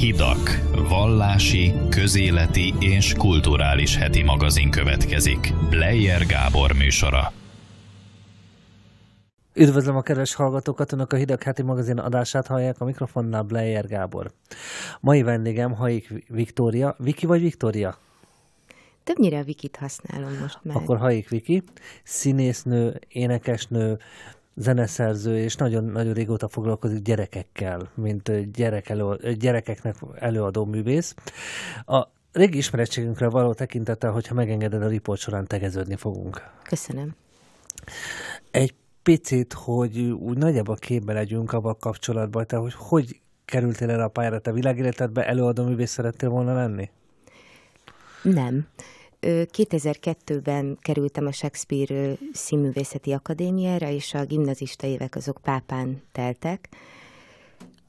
Hidak, vallási, közéleti és kulturális heti magazin következik. Bleyer Gábor műsora. Üdvözlöm a kedves hallgatókat, Önök a Hidak Heti Magazin adását hallják a mikrofonnál Bleyer Gábor. Mai vendégem Haik Viktória. Viki vagy Viktória? Többnyire a Vikit használom most már. Akkor Haik Viki, színésznő, énekesnő, zeneszerző, és nagyon, nagyon régóta foglalkozik gyerekekkel, mint gyerek elő, gyerekeknek előadó művész. A régi ismerettségünkre való tekintettel, hogyha megengeded a riport során tegeződni fogunk. Köszönöm. Egy picit, hogy úgy nagyjából képbe legyünk abban kapcsolatban, te, hogy hogy kerültél erre a pályára, te világéletedbe előadó művész szerettél volna lenni? Nem. 2002-ben kerültem a Shakespeare Színművészeti Akadémiára, és a gimnazista évek azok pápán teltek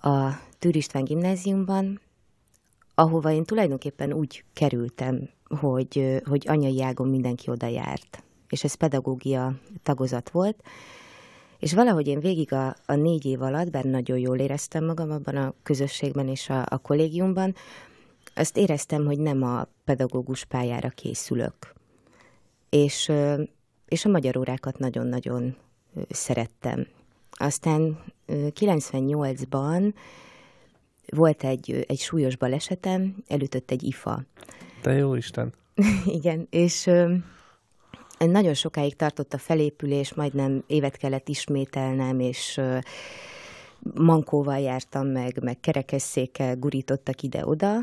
a Tűr István gimnáziumban, ahova én tulajdonképpen úgy kerültem, hogy, hogy anyai ágon mindenki oda járt, és ez pedagógia tagozat volt, és valahogy én végig a, a négy év alatt, bár nagyon jól éreztem magam abban a közösségben és a, a kollégiumban, azt éreztem, hogy nem a pedagógus pályára készülök. És, és a magyar órákat nagyon-nagyon szerettem. Aztán 98-ban volt egy, egy súlyos balesetem, elütött egy ifa. De jó Isten! Igen, és nagyon sokáig tartott a felépülés, majdnem évet kellett ismételnem, és mankóval jártam meg, meg kerekesszékkel gurítottak ide-oda,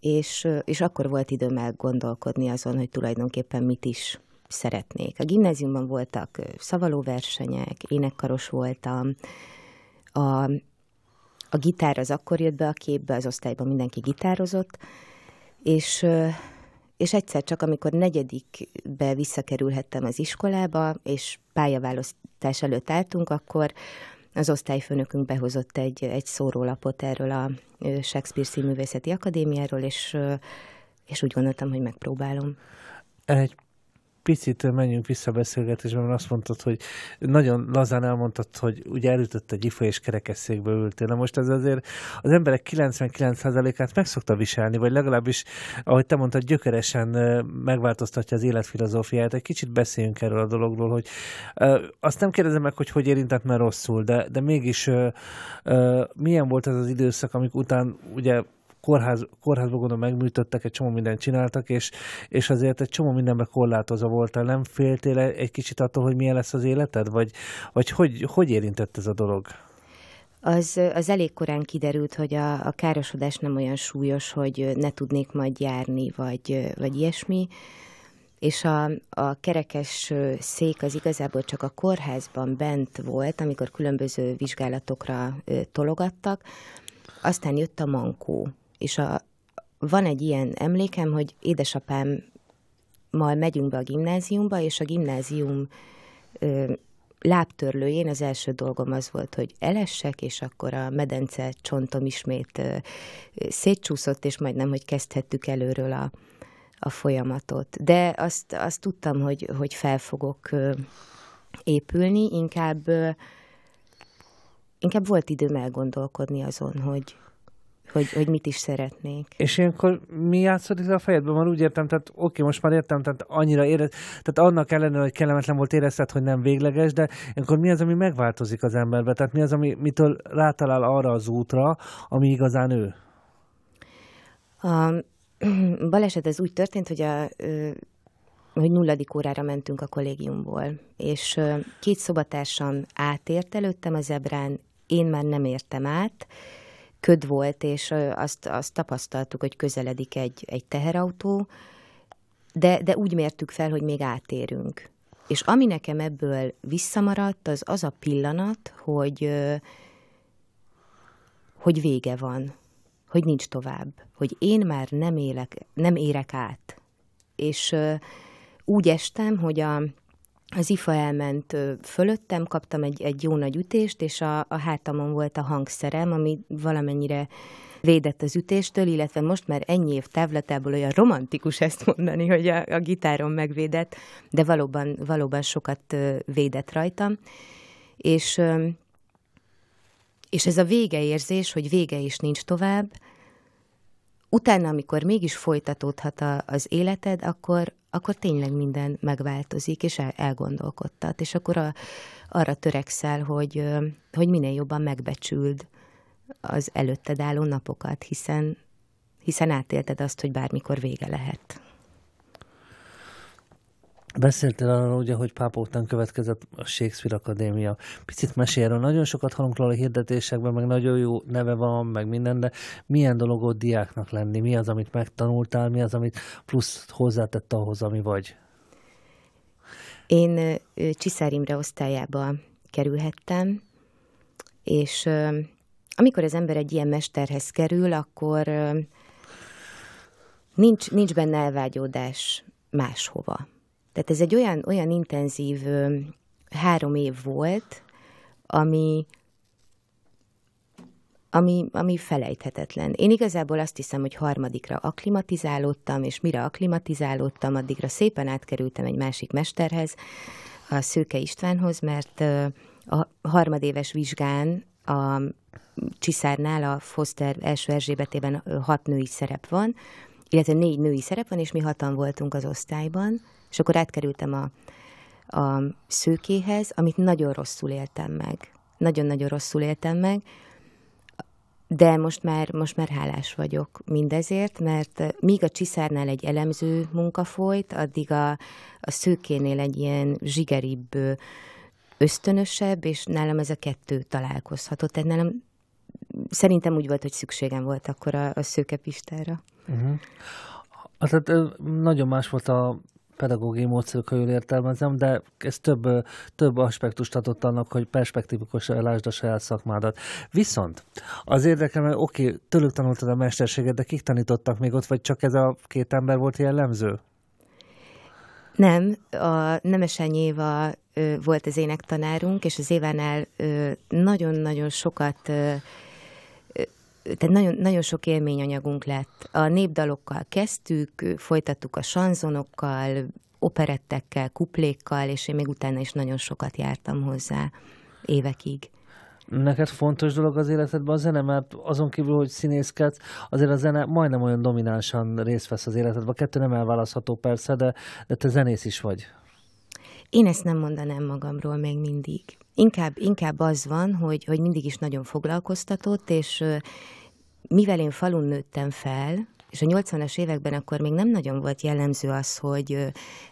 és, és akkor volt időm elgondolkodni azon, hogy tulajdonképpen mit is szeretnék. A gimnáziumban voltak szavalóversenyek, énekkaros voltam, a, a gitár az akkor jött be a képbe, az osztályban mindenki gitározott, és, és egyszer csak, amikor negyedikbe visszakerülhettem az iskolába, és pályaválasztás előtt álltunk, akkor az osztályfőnökünk behozott egy, egy szórólapot erről a Shakespeare Színművészeti Akadémiáról, és, és úgy gondoltam, hogy megpróbálom. Egy picit menjünk vissza a beszélgetésbe, mert azt mondtad, hogy nagyon lazán elmondtad, hogy ugye elütött egy ifa és kerekesszékbe ültél. Na most ez azért az emberek 99%-át meg szokta viselni, vagy legalábbis, ahogy te mondtad, gyökeresen megváltoztatja az életfilozófiáját. Egy kicsit beszéljünk erről a dologról, hogy azt nem kérdezem meg, hogy hogy érintett, mert rosszul, de, de mégis milyen volt ez az időszak, amik után ugye kórház, kórházba gondolom megműtöttek, egy csomó mindent csináltak, és, és azért egy csomó mindenben korlátozva voltál. Nem féltél egy kicsit attól, hogy milyen lesz az életed? Vagy, vagy hogy, hogy érintett ez a dolog? az, az elég korán kiderült, hogy a, a károsodás nem olyan súlyos, hogy ne tudnék majd járni, vagy, vagy ilyesmi. És a, a kerekes szék az igazából csak a kórházban bent volt, amikor különböző vizsgálatokra tologattak. Aztán jött a mankó és a, van egy ilyen emlékem, hogy édesapám édesapámmal megyünk be a gimnáziumba, és a gimnázium ö, lábtörlőjén az első dolgom az volt, hogy elessek, és akkor a medence csontom ismét ö, szétcsúszott, és majdnem, hogy kezdhettük előről a, a folyamatot. De azt, azt tudtam, hogy, hogy fel fogok ö, épülni, inkább, ö, inkább volt időm elgondolkodni azon, hogy, hogy, hogy mit is szeretnék. És ilyenkor mi játszódik a fejedben? Már úgy értem, tehát oké, most már értem, tehát annyira érez, tehát annak ellenére, hogy kellemetlen volt érezted, hogy nem végleges, de ilyenkor mi az, ami megváltozik az emberbe? Tehát mi az, ami, mitől rátalál arra az útra, ami igazán ő? A baleset ez úgy történt, hogy a hogy nulladik órára mentünk a kollégiumból, és két szobatársam átért előttem az zebrán, én már nem értem át, köd volt, és azt, azt tapasztaltuk, hogy közeledik egy, egy teherautó, de, de úgy mértük fel, hogy még átérünk. És ami nekem ebből visszamaradt, az az a pillanat, hogy, hogy vége van, hogy nincs tovább, hogy én már nem, élek, nem érek át. És úgy estem, hogy a, az IFA elment fölöttem, kaptam egy, egy jó nagy ütést, és a, a hátamon volt a hangszerem, ami valamennyire védett az ütéstől, illetve most már ennyi év távlatából olyan romantikus ezt mondani, hogy a, a gitárom megvédett, de valóban, valóban sokat védett rajtam. És, és ez a végeérzés, hogy vége is nincs tovább, utána, amikor mégis folytatódhat a, az életed, akkor, akkor tényleg minden megváltozik, és el, elgondolkodtat, és akkor a, arra törekszel, hogy, hogy minél jobban megbecsüld az előtted álló napokat, hiszen, hiszen átélted azt, hogy bármikor vége lehet. Beszéltél arról ugye, hogy pápa után következett a Shakespeare Akadémia. Picit mesél erről. Nagyon sokat hallunk róla a hirdetésekben, meg nagyon jó neve van, meg minden, de milyen dolog ott diáknak lenni? Mi az, amit megtanultál? Mi az, amit plusz hozzátett ahhoz, ami vagy? Én Csiszár Imre osztályába kerülhettem, és amikor az ember egy ilyen mesterhez kerül, akkor nincs, nincs benne elvágyódás máshova tehát ez egy olyan, olyan intenzív ö, három év volt, ami, ami, ami felejthetetlen. Én igazából azt hiszem, hogy harmadikra aklimatizálódtam, és mire aklimatizálódtam, addigra szépen átkerültem egy másik mesterhez, a Szőke Istvánhoz, mert a harmadéves vizsgán a Csiszárnál, a Foster első Erzsébetében hat női szerep van, illetve négy női szerep van, és mi hatan voltunk az osztályban, és akkor átkerültem a, a szőkéhez, amit nagyon rosszul éltem meg. Nagyon-nagyon rosszul éltem meg, de most már, most már hálás vagyok mindezért, mert míg a Csiszárnál egy elemző munka folyt, addig a, a szőkénél egy ilyen zsigeribb, ösztönösebb, és nálam ez a kettő találkozhatott. Tehát nálam szerintem úgy volt, hogy szükségem volt akkor a, a szőkepistára. Uh-huh. Mhm. Hát, hát nagyon más volt a pedagógiai ha jól értelmezem, de ez több, több aspektust adott annak, hogy perspektívikus lásd a saját szakmádat. Viszont az érdekel, mert oké, tőlük tanultad a mesterséget, de kik tanítottak még ott, vagy csak ez a két ember volt jellemző? Nem, a Nemesen Éva volt az énektanárunk, és az Évánál nagyon-nagyon sokat ö, tehát nagyon, nagyon sok élményanyagunk lett. A népdalokkal kezdtük, folytattuk a sanzonokkal, operettekkel, kuplékkal, és én még utána is nagyon sokat jártam hozzá évekig. Neked fontos dolog az életedben a zene, mert azon kívül, hogy színészkedsz, azért a zene majdnem olyan dominánsan részt vesz az életedben. A kettő nem elválasztható persze, de, de te zenész is vagy. Én ezt nem mondanám magamról még mindig. Inkább, inkább az van, hogy, hogy mindig is nagyon foglalkoztatott, és mivel én falun nőttem fel, és a 80-as években akkor még nem nagyon volt jellemző az, hogy,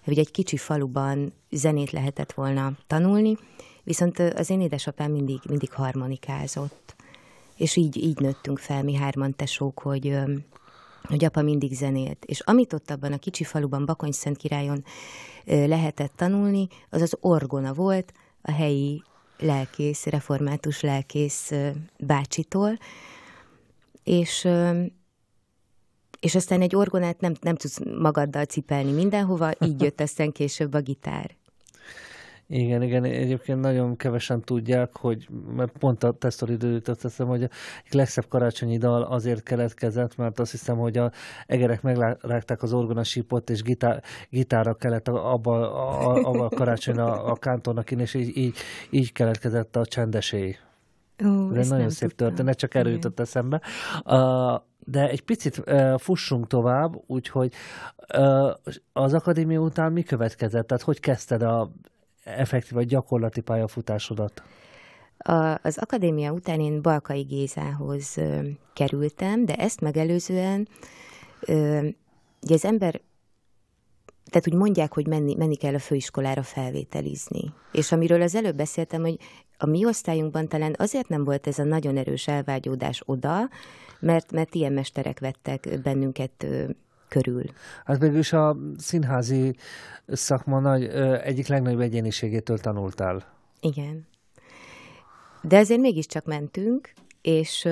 hogy egy kicsi faluban zenét lehetett volna tanulni, viszont az én édesapám mindig, mindig harmonikázott. És így, így nőttünk fel mi hárman tesók, hogy, hogy apa mindig zenélt. És amit ott abban a kicsi faluban, Bakony Szent Királyon lehetett tanulni, az az orgona volt, a helyi lelkész, református lelkész bácsitól, és, és aztán egy orgonát nem, nem tudsz magaddal cipelni mindenhova, így jött aztán később a gitár. Igen, igen, egyébként nagyon kevesen tudják, hogy mert pont a tesztor időt azt hiszem, hogy a legszebb karácsonyi dal azért keletkezett, mert azt hiszem, hogy a egerek megrágták az orgonasípot, és gitár, gitára kellett abba, a, a, a karácsony a, a kántornak és így, így, így keletkezett a csendesély. Ó, Ez nagyon szép tudtam. történet, csak erőjtött eszembe. Uh, de egy picit uh, fussunk tovább, úgyhogy uh, az akadémia után mi következett? Tehát hogy kezdted a effektív a gyakorlati pályafutásodat? A, az akadémia után én Balkai Gézához ö, kerültem, de ezt megelőzően ö, ugye az ember tehát úgy mondják, hogy menni, menni kell a főiskolára felvételizni. És amiről az előbb beszéltem, hogy a mi osztályunkban talán azért nem volt ez a nagyon erős elvágyódás oda, mert, mert ilyen mesterek vettek bennünket körül. Hát is a színházi szakma nagy, egyik legnagyobb egyéniségétől tanultál. Igen. De ezért mégiscsak mentünk, és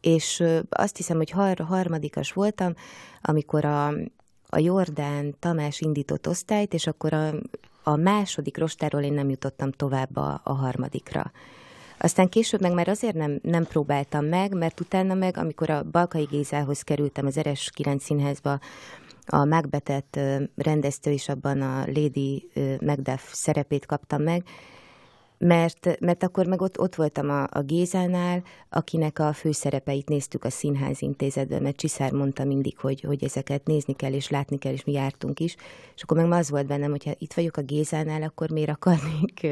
és azt hiszem, hogy har- harmadikas voltam, amikor a, a Jordán Tamás indított osztályt, és akkor a, a második rostáról én nem jutottam tovább a, a harmadikra. Aztán később meg már azért nem, nem próbáltam meg, mert utána meg, amikor a Balkai Gézához kerültem az Eres 9 színházba, a megbetett rendeztő is abban a Lady Macduff szerepét kaptam meg, mert, mert akkor meg ott, ott voltam a, a Gézánál, akinek a főszerepeit néztük a Színház intézetben, mert Csiszár mondta mindig, hogy, hogy ezeket nézni kell, és látni kell, és mi jártunk is. És akkor meg az volt bennem, hogyha itt vagyok a Gézánál, akkor miért akarnék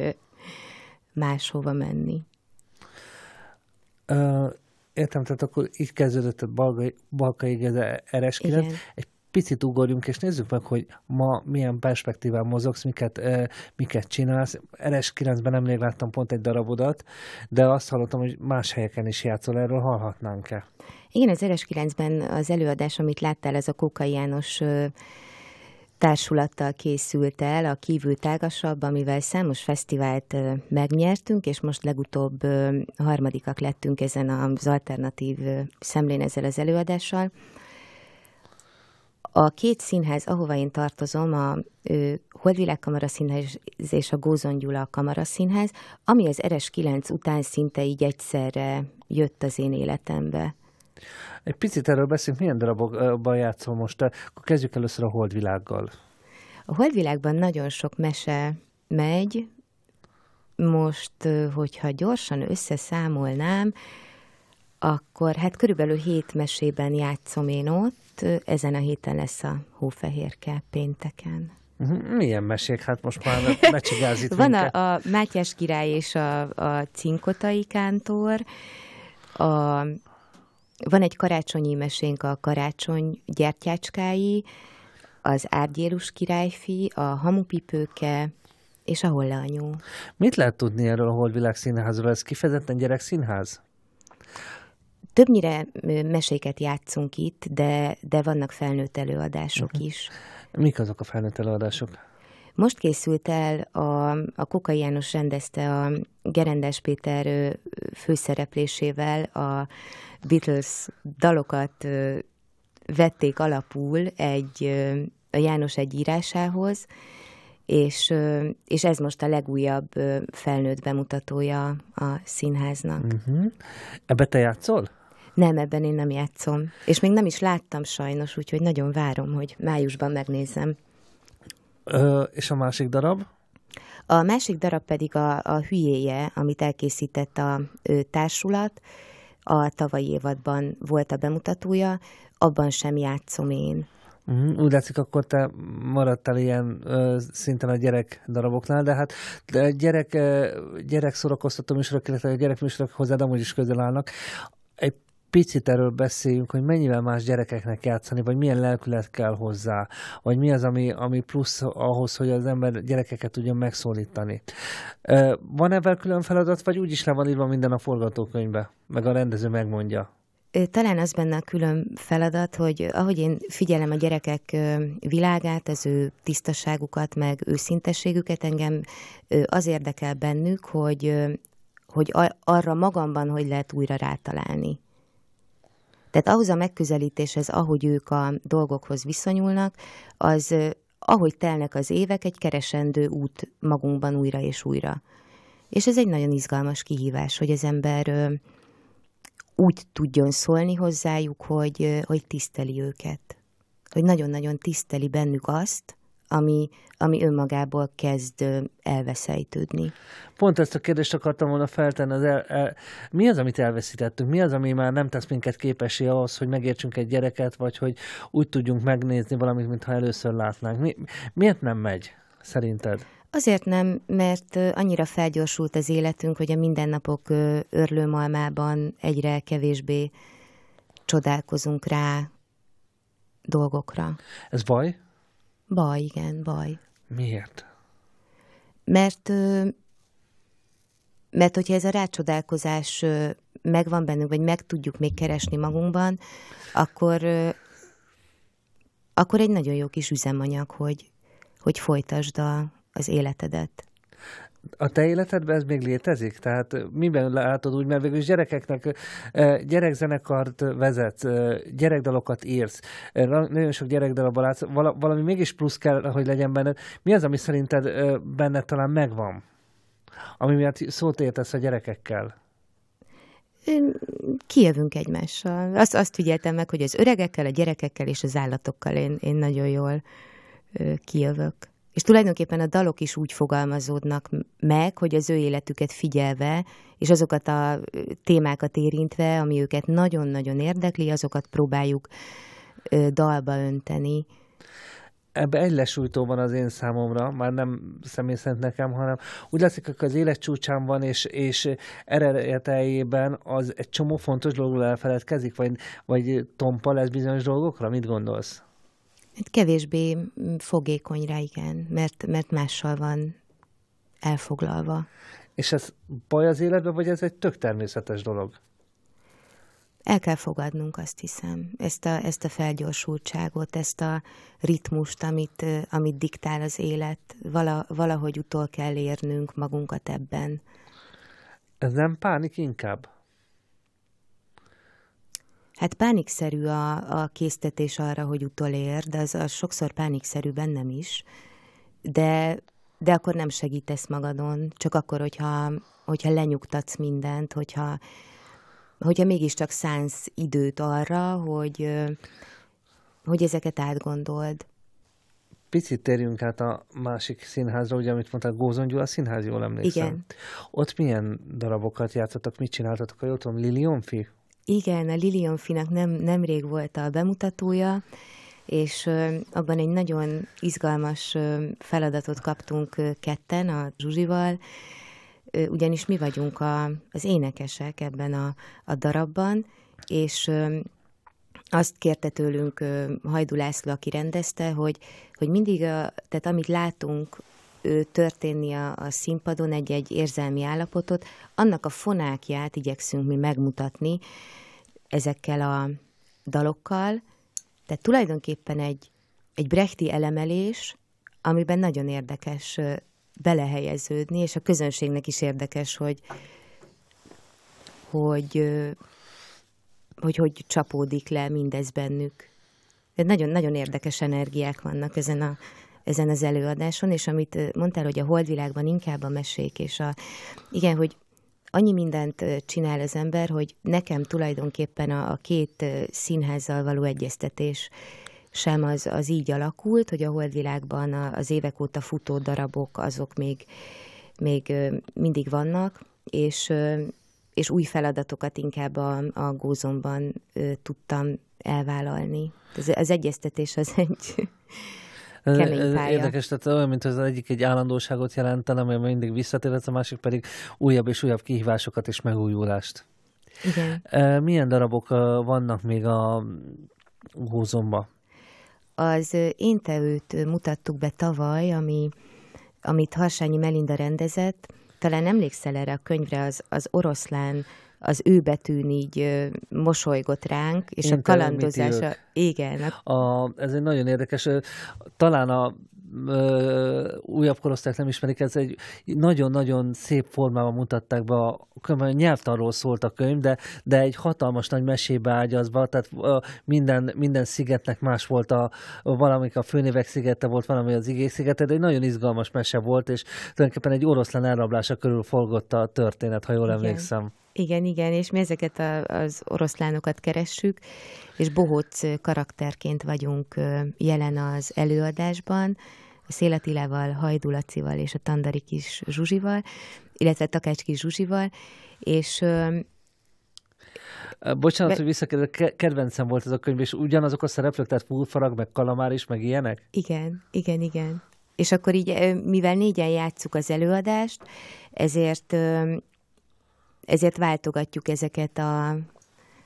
máshova menni értem, tehát akkor így kezdődött a Balkai, Balkai Geze rs Egy picit ugorjunk, és nézzük meg, hogy ma milyen perspektíván mozogsz, miket, miket csinálsz. Eres 9 ben nemrég láttam pont egy darabodat, de azt hallottam, hogy más helyeken is játszol, erről hallhatnánk-e? Igen, az Eres 9 ben az előadás, amit láttál, az a Kóka János társulattal készült el a kívül tágasabb, amivel számos fesztivált megnyertünk, és most legutóbb harmadikak lettünk ezen az alternatív szemlén ezzel az előadással. A két színház, ahova én tartozom, a Holdvilág Kamaraszínház és a Gózon Gyula Kamaraszínház, ami az Eres 9 után szinte így egyszerre jött az én életembe. Egy picit erről beszélünk, milyen darabokban játszol most? Akkor kezdjük először a Holdvilággal. A Holdvilágban nagyon sok mese megy. Most, hogyha gyorsan összeszámolnám, akkor hát körülbelül hét mesében játszom én ott, ezen a héten lesz a Hófehérke pénteken. Mhm, milyen mesék? Hát most már becsigáz itt Van a, a Mátyás király és a, a Cinkotai kántor, a van egy karácsonyi mesénk a karácsony gyertyácskái, az Árgyélus királyfi, a Hamupipőke, és a Hollányó. Mit lehet tudni erről a Holdvilág színházról? Ez kifejezetten gyerekszínház? Többnyire meséket játszunk itt, de, de vannak felnőtt előadások uh-huh. is. Mik azok a felnőtt előadások? Most készült el, a, a Koka János rendezte a Gerendás Péter főszereplésével a Beatles dalokat vették alapul egy, a János egy írásához, és, és ez most a legújabb felnőtt bemutatója a színháznak. Uh-huh. Ebbe te játszol? Nem, ebben én nem játszom. És még nem is láttam sajnos, úgyhogy nagyon várom, hogy májusban megnézem. Ö, és a másik darab? A másik darab pedig a, a hülyéje, amit elkészített a ő társulat, a tavalyi évadban volt a bemutatója, abban sem játszom én. Uh-huh. Úgy látszik, akkor te maradtál ilyen ö, szinten a gyerek daraboknál, de hát de gyerek, ö, gyerek szórakoztató műsorok, illetve a gyerek műsorok hozzád amúgy is közel állnak. Egy picit erről beszéljünk, hogy mennyivel más gyerekeknek játszani, vagy milyen lelkület kell hozzá, vagy mi az, ami, ami plusz ahhoz, hogy az ember gyerekeket tudjon megszólítani. Van ebben külön feladat, vagy úgy is le van írva minden a forgatókönyvbe, meg a rendező megmondja? Talán az benne a külön feladat, hogy ahogy én figyelem a gyerekek világát, az ő tisztaságukat, meg őszintességüket, engem az érdekel bennük, hogy, hogy arra magamban hogy lehet újra rátalálni. Tehát ahhoz a megközelítéshez, ahogy ők a dolgokhoz viszonyulnak, az ahogy telnek az évek, egy keresendő út magunkban újra és újra. És ez egy nagyon izgalmas kihívás, hogy az ember úgy tudjon szólni hozzájuk, hogy, hogy tiszteli őket. Hogy nagyon-nagyon tiszteli bennük azt, ami, ami önmagából kezd elveszejtődni. Pont ezt a kérdést akartam volna feltenni. Az el, el, mi az, amit elveszítettünk? Mi az, ami már nem tesz minket képesé ahhoz, hogy megértsünk egy gyereket, vagy hogy úgy tudjunk megnézni valamit, mintha először látnánk? Mi, miért nem megy, szerinted? Azért nem, mert annyira felgyorsult az életünk, hogy a mindennapok örlőmalmában egyre kevésbé csodálkozunk rá dolgokra. Ez baj? Baj, igen, baj. Miért? Mert, mert hogyha ez a rácsodálkozás megvan bennünk, vagy meg tudjuk még keresni magunkban, akkor, akkor egy nagyon jó kis üzemanyag, hogy, hogy folytasd a, az életedet a te életedben ez még létezik? Tehát miben látod úgy, mert végül is gyerekeknek gyerekzenekart vezet, gyerekdalokat írsz, nagyon sok gyerekdalba látsz, valami mégis plusz kell, hogy legyen benned. Mi az, ami szerinted benne talán megvan? Ami miatt szót értesz a gyerekekkel? kijövünk egymással. Azt, azt figyeltem meg, hogy az öregekkel, a gyerekekkel és az állatokkal én, én nagyon jól kijövök. És tulajdonképpen a dalok is úgy fogalmazódnak meg, hogy az ő életüket figyelve, és azokat a témákat érintve, ami őket nagyon-nagyon érdekli, azokat próbáljuk dalba önteni. Ebben egy lesújtó van az én számomra, már nem személy szerint nekem, hanem úgy látszik, hogy az élet csúcsán van, és, és eredetejében az egy csomó fontos dologról elfeledkezik, vagy, vagy tompa lesz bizonyos dolgokra? Mit gondolsz? Hát kevésbé fogékony rá, igen, mert, mert mással van elfoglalva. És ez baj az életben, vagy ez egy tök természetes dolog? El kell fogadnunk, azt hiszem, ezt a, ezt a felgyorsultságot, ezt a ritmust, amit, amit diktál az élet. Vala, valahogy utol kell érnünk magunkat ebben. Ez nem pánik inkább? Hát pánikszerű a, a késztetés arra, hogy utolér, de az, az sokszor pánikszerű bennem is, de, de akkor nem segítesz magadon, csak akkor, hogyha, hogyha lenyugtatsz mindent, hogyha, hogyha mégiscsak szánsz időt arra, hogy, hogy ezeket átgondold. Picit térjünk át a másik színházra, ugye, amit mondtál, Gózon Gyula színház, jól emlékszem. Igen. Ott milyen darabokat játszottak, mit csináltatok? Ha jól tudom, Lilionfi igen, a Lilian Finak nem, nemrég volt a bemutatója, és abban egy nagyon izgalmas feladatot kaptunk ketten a Zsuzsival, ugyanis mi vagyunk a, az énekesek ebben a, a darabban, és azt kérte tőlünk Hajdu László, aki rendezte, hogy, hogy mindig, a, tehát amit látunk történni a, a színpadon egy-egy érzelmi állapotot, annak a fonákját igyekszünk mi megmutatni ezekkel a dalokkal. Tehát tulajdonképpen egy, egy brechti elemelés, amiben nagyon érdekes belehelyeződni, és a közönségnek is érdekes, hogy hogy hogy, hogy csapódik le mindez bennük. De nagyon-nagyon érdekes energiák vannak ezen a ezen az előadáson, és amit mondtál, hogy a holdvilágban inkább a mesék, és a, igen, hogy annyi mindent csinál az ember, hogy nekem tulajdonképpen a, a két színházzal való egyeztetés sem az, az így alakult, hogy a holdvilágban az évek óta futó darabok, azok még, még mindig vannak, és, és új feladatokat inkább a, a gózomban tudtam elvállalni. Az, az egyeztetés az egy Kemény pálya. Érdekes, tehát olyan, mint az egyik egy állandóságot jelentene, amely mindig visszatérhet, a másik pedig újabb és újabb kihívásokat és megújulást. Igen. Milyen darabok vannak még a húzomba? Az én tevőt mutattuk be tavaly, ami, amit Harsányi Melinda rendezett. Talán emlékszel erre a könyvre, az, az oroszlán az ő betűn így mosolygott ránk, és Én a kalandozása... Igen. A... A, ez egy nagyon érdekes, talán a ö, újabb korosztályok nem ismerik, ez egy nagyon-nagyon szép formában mutatták be, a, a nyelvtanról szólt a könyv, de, de egy hatalmas nagy mesébe ágyazva, tehát ö, minden, minden szigetnek más volt a, valamik a főnévek szigete volt, valami az igék szigete, de egy nagyon izgalmas mese volt, és tulajdonképpen egy oroszlán elrablása körül forgott a történet, ha jól Igen. emlékszem. Igen, igen, és mi ezeket a, az oroszlánokat keressük, és bohóc karakterként vagyunk jelen az előadásban, a Szélatilával, Hajdulacival és a Tandari kis Zsuzsival, illetve Takács kis Zsuzsival, és Bocsánat, Be... hogy visszakérdezek, kedvencem volt ez a könyv, és ugyanazok a szereplők, tehát pulfarag, meg kalamár is, meg ilyenek? Igen, igen, igen. És akkor így, mivel négyen játsszuk az előadást, ezért ezért váltogatjuk ezeket a,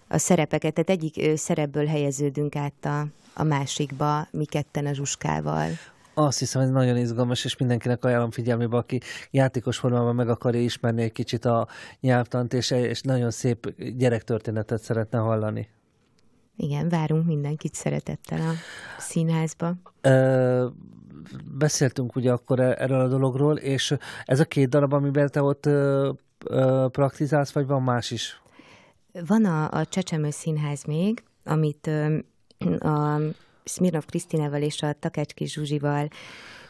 a szerepeket. Tehát egyik szerepből helyeződünk át a, a másikba, mi ketten a zsuskával. Azt hiszem, ez nagyon izgalmas, és mindenkinek ajánlom figyelmébe, aki játékos formában meg akarja ismerni egy kicsit a nyelvtant, és, és nagyon szép gyerektörténetet szeretne hallani. Igen, várunk mindenkit szeretettel a színházba. Ö, beszéltünk ugye akkor e-, erről a dologról, és ez a két darab, amiben te ott ö, praktizálsz, vagy van más is? Van a, a Csecsemő Színház még, amit ö, a Smirnov Krisztinával és a Kis Zsuzsival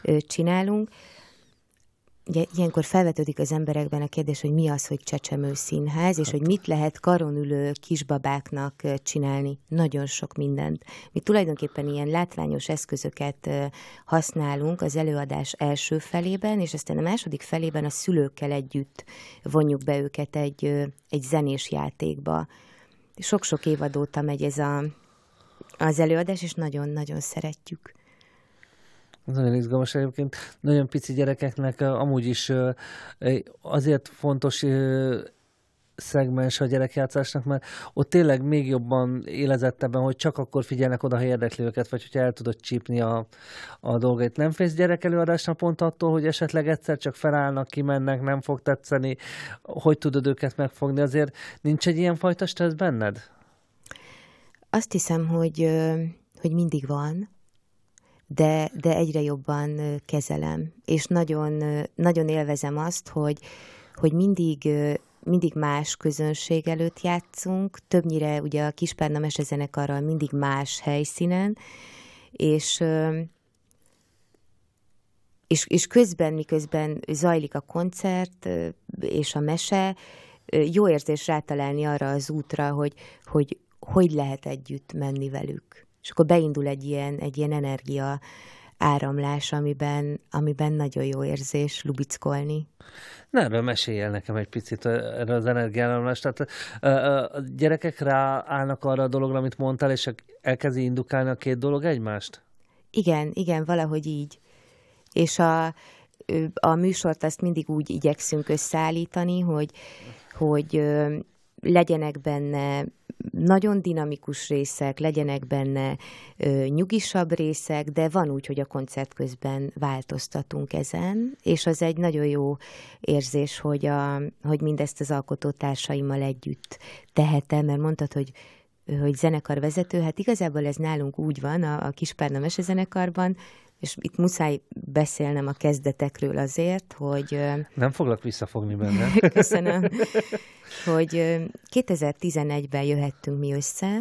ö, csinálunk. Ugye ilyenkor felvetődik az emberekben a kérdés, hogy mi az, hogy csecsemő színház, és hogy mit lehet karonülő kisbabáknak csinálni. Nagyon sok mindent. Mi tulajdonképpen ilyen látványos eszközöket használunk az előadás első felében, és aztán a második felében a szülőkkel együtt vonjuk be őket egy, egy zenés játékba. Sok-sok évad óta megy ez a, az előadás, és nagyon-nagyon szeretjük. Nagyon izgalmas egyébként. Nagyon pici gyerekeknek amúgy is azért fontos szegmens a gyerekjátszásnak, mert ott tényleg még jobban élezettebben, hogy csak akkor figyelnek oda, ha érdekli őket, vagy hogyha el tudod csípni a, a dolgait. Nem fész gyerek előadásra pont attól, hogy esetleg egyszer csak felállnak, kimennek, nem fog tetszeni, hogy tudod őket megfogni, azért nincs egy ilyen fajta stressz benned? Azt hiszem, hogy, hogy mindig van, de, de egyre jobban kezelem, és nagyon, nagyon élvezem azt, hogy, hogy mindig mindig más közönség előtt játszunk, többnyire ugye a Kispárna Mesezenekarral mindig más helyszínen, és, és, és közben, miközben zajlik a koncert és a mese, jó érzés rátalálni arra az útra, hogy hogy, hogy lehet együtt menni velük. És akkor beindul egy ilyen, egy ilyen energia áramlás, amiben, amiben nagyon jó érzés lubickolni. Na, erről mesélj el nekem egy picit, erről az energiáramlás. Tehát a gyerekek ráállnak arra a dologra, amit mondtál, és elkezdi indukálni a két dolog egymást? Igen, igen, valahogy így. És a, a műsort azt mindig úgy igyekszünk összeállítani, hogy, hogy legyenek benne nagyon dinamikus részek, legyenek benne ö, nyugisabb részek, de van úgy, hogy a koncert közben változtatunk ezen, és az egy nagyon jó érzés, hogy, a, hogy mindezt az alkotótársaimmal együtt tehetem, mert mondtad, hogy hogy zenekarvezető, hát igazából ez nálunk úgy van, a, a Kispárna Mesezenekarban, és itt muszáj beszélnem a kezdetekről azért, hogy... Nem foglak visszafogni benne. Köszönöm. Hogy 2011-ben jöhettünk mi össze,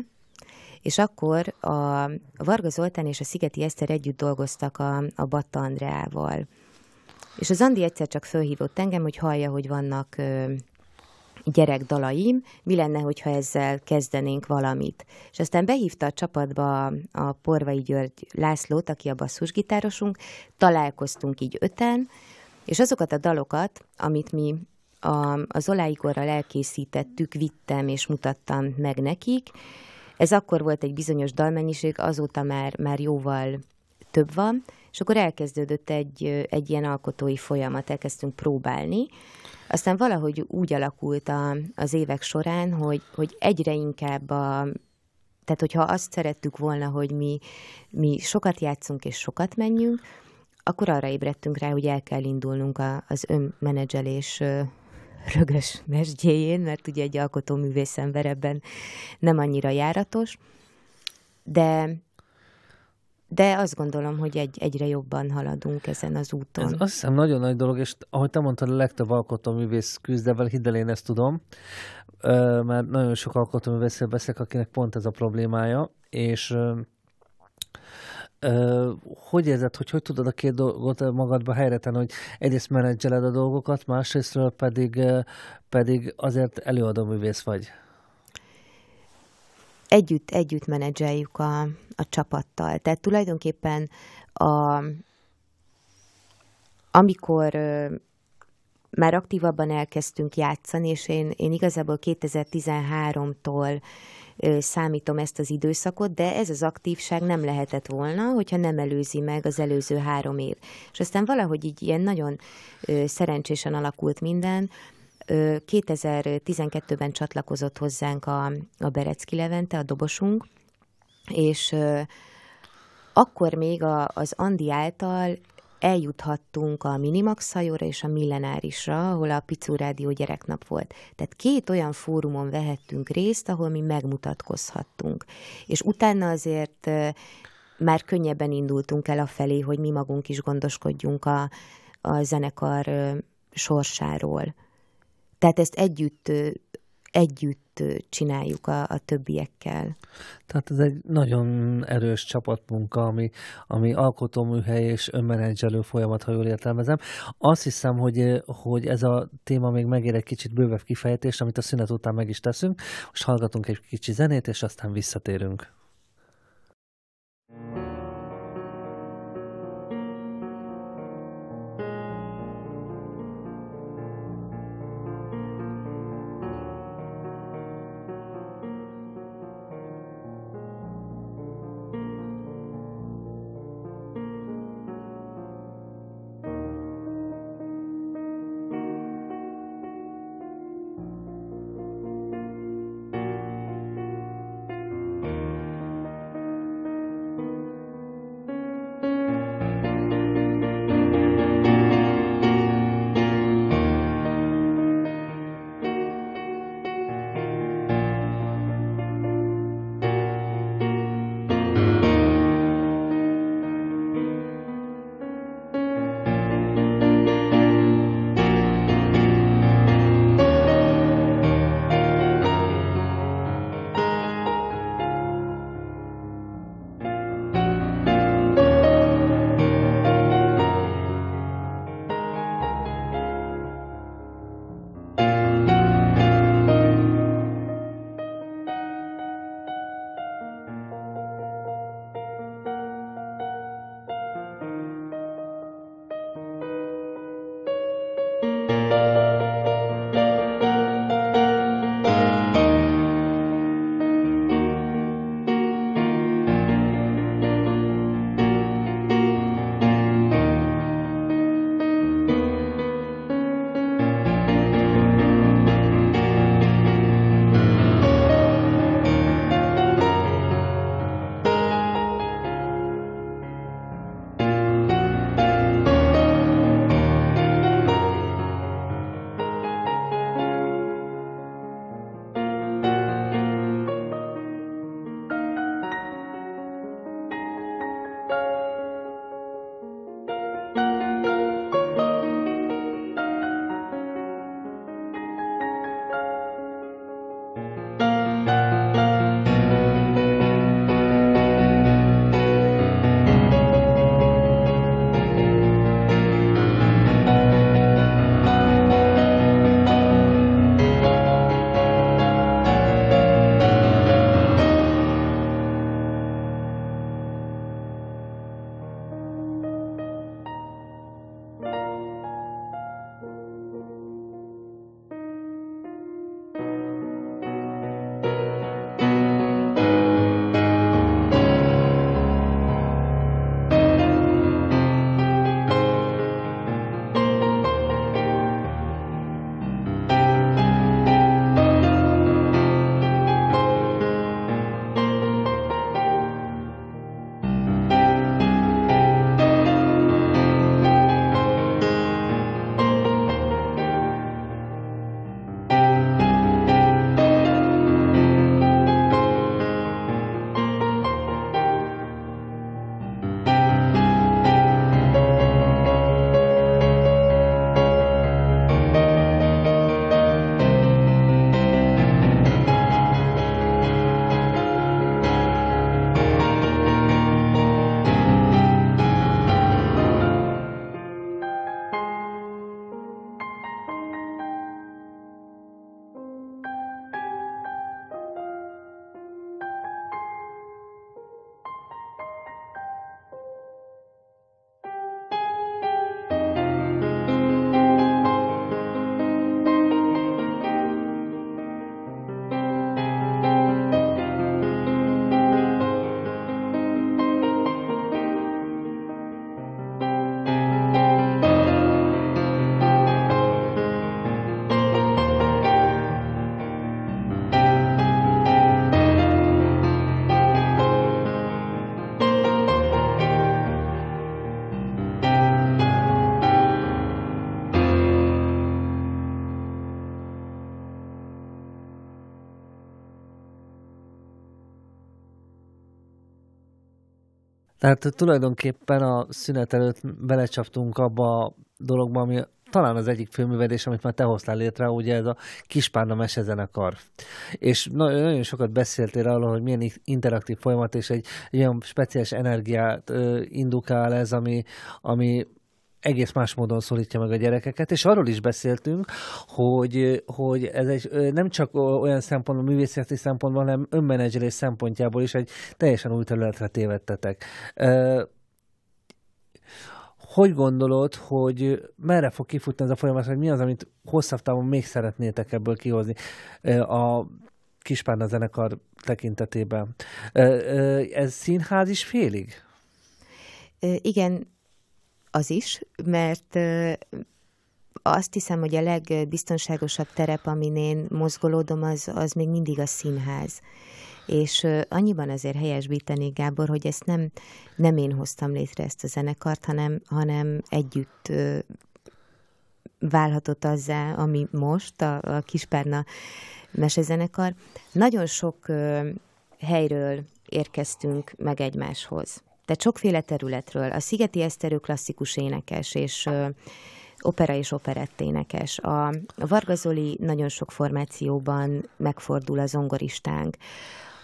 és akkor a Varga Zoltán és a Szigeti Eszter együtt dolgoztak a, a Batta Andreával. És az Andi egyszer csak fölhívott engem, hogy hallja, hogy vannak gyerekdalaim, dalaim, mi lenne, hogyha ezzel kezdenénk valamit. És aztán behívta a csapatba a Porvai György Lászlót, aki a basszusgitárosunk, találkoztunk így öten, és azokat a dalokat, amit mi a, az oláigorral elkészítettük, vittem és mutattam meg nekik. Ez akkor volt egy bizonyos dalmennyiség, azóta már, már jóval több van, és akkor elkezdődött egy, egy ilyen alkotói folyamat, elkezdtünk próbálni. Aztán valahogy úgy alakult a, az évek során, hogy, hogy egyre inkább a, tehát hogyha azt szerettük volna, hogy mi, mi sokat játszunk és sokat menjünk, akkor arra ébredtünk rá, hogy el kell indulnunk a, az önmenedzselés rögös mesdjéjén, mert ugye egy alkotóművész ember ebben nem annyira járatos, de de azt gondolom, hogy egy, egyre jobban haladunk ezen az úton. Ez azt hiszem nagyon nagy dolog, és ahogy te mondtad, a legtöbb alkotóművész küzdevel, hidd én ezt tudom, mert nagyon sok alkotóművészről beszélek, akinek pont ez a problémája, és hogy érzed, hogy hogy tudod a két dolgot magadba helyre tenni, hogy egyrészt menedzseled a dolgokat, másrésztről pedig, pedig azért előadó művész vagy? együtt, együtt menedzseljük a, a csapattal. Tehát tulajdonképpen a, amikor már aktívabban elkezdtünk játszani, és én, én igazából 2013-tól számítom ezt az időszakot, de ez az aktívság nem lehetett volna, hogyha nem előzi meg az előző három év. És aztán valahogy így ilyen nagyon szerencsésen alakult minden, 2012-ben csatlakozott hozzánk a, a Berecki Levente, a dobosunk, és akkor még a, az Andi által eljuthattunk a Minimax hajóra és a Millenárisra, ahol a Picú Rádió gyereknap volt. Tehát két olyan fórumon vehettünk részt, ahol mi megmutatkozhattunk. És utána azért már könnyebben indultunk el a felé, hogy mi magunk is gondoskodjunk a, a zenekar sorsáról. Tehát ezt együtt, együtt csináljuk a, a többiekkel. Tehát ez egy nagyon erős csapatmunka, ami, ami alkotóműhely és önmenedzselő folyamat, ha jól értelmezem. Azt hiszem, hogy, hogy ez a téma még megér egy kicsit bővebb kifejtést, amit a szünet után meg is teszünk. Most hallgatunk egy kicsi zenét, és aztán visszatérünk. thank you Tehát tulajdonképpen a szünet előtt belecsaptunk abba a dologba, ami talán az egyik főművedés, amit már te hoztál létre, ugye ez a Kispárna mesezenekar. És nagyon sokat beszéltél arról, hogy milyen interaktív folyamat és egy, egy olyan speciális energiát ö, indukál ez, ami, ami egész más módon szólítja meg a gyerekeket, és arról is beszéltünk, hogy, hogy ez egy, nem csak olyan szempontból, művészeti szempontból, hanem önmenedzselés szempontjából is egy teljesen új területre tévedtetek. Hogy gondolod, hogy merre fog kifutni ez a folyamat, hogy mi az, amit hosszabb távon még szeretnétek ebből kihozni? A Kispárna zenekar tekintetében. Ez színház is félig? Igen, az is, mert azt hiszem, hogy a legbiztonságosabb terep, amin én mozgolódom, az, az még mindig a színház. És annyiban azért helyesbíteni, Gábor, hogy ezt nem, nem én hoztam létre ezt a zenekart, hanem, hanem együtt válhatott azzá, ami most a, a Kispárna mesezenekar. Nagyon sok helyről érkeztünk meg egymáshoz tehát sokféle területről. A Szigeti Eszterő klasszikus énekes, és opera és operett énekes. A Varga nagyon sok formációban megfordul a zongoristánk.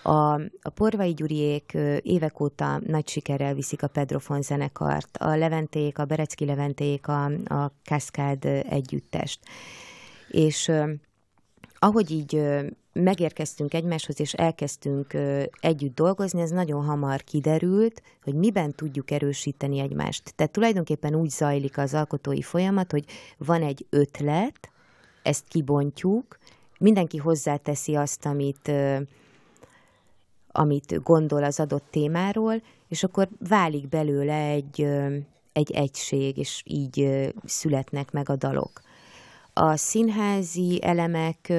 A, a Porvai Gyuriék évek óta nagy sikerrel viszik a Pedrofon zenekart, a Leventék, a Berecki Leventék, a, a Kaszkád együttest. És ahogy így megérkeztünk egymáshoz, és elkezdtünk együtt dolgozni, ez nagyon hamar kiderült, hogy miben tudjuk erősíteni egymást. Tehát tulajdonképpen úgy zajlik az alkotói folyamat, hogy van egy ötlet, ezt kibontjuk, mindenki hozzáteszi azt, amit, amit gondol az adott témáról, és akkor válik belőle egy, egy egység, és így születnek meg a dalok. A színházi elemek